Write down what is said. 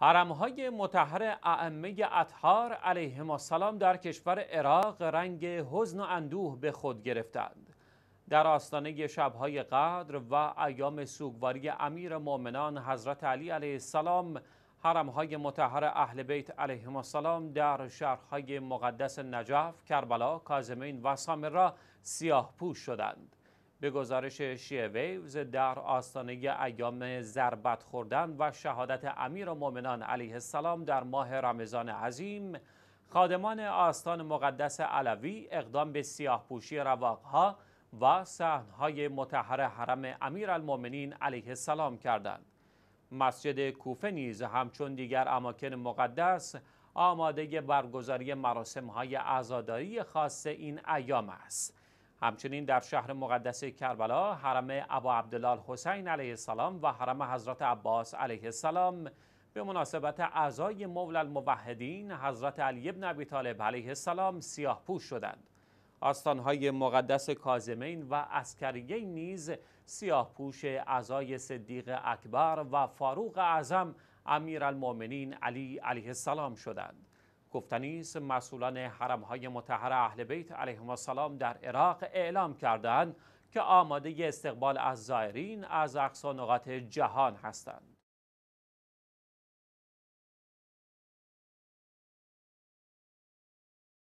حرمهای متحر اعمه اطهار علیهم السلام در کشور عراق رنگ حزن و اندوه به خود گرفتند در آستانه شبهای قدر و ایام سوگواری امیر مؤمنان حضرت علی علیه السلام حرمهای متحر اهل بیت علیهم السلام در شهرهای مقدس نجف، کربلا، کازمین و سامرا سیاه پوش شدند به گزارش شیعه ویوز در آستانه ایام ضربت خوردن و شهادت امیر و علیه السلام در ماه رمضان عظیم خادمان آستان مقدس علوی اقدام به سیاه پوشی رواقها و سحنهای متحر حرم امیر المومنین علیه السلام کردند. مسجد کوفه نیز همچون دیگر اماکن مقدس آماده برگزاری مراسم های خاص این ایام است. همچنین در شهر مقدس کربلا حرم ابو عبدالله حسین علیه السلام و حرم حضرت عباس علیه السلام به مناسبت اعضای مولا الموحدین حضرت علی ابن ابی طالب علیه السلام سیاه پوش شدند آستانهای مقدس کازمین و اسکریه نیز سیاه پوش اعضای صدیق اکبر و فاروق اعظم امیر علی علیه السلام شدند گفتنی مسئولان حرمهای متحر اهل بیت علیهم السلام در عراق اعلام کردند که آماده استقبال از زائرین از اقصا نقاط جهان هستند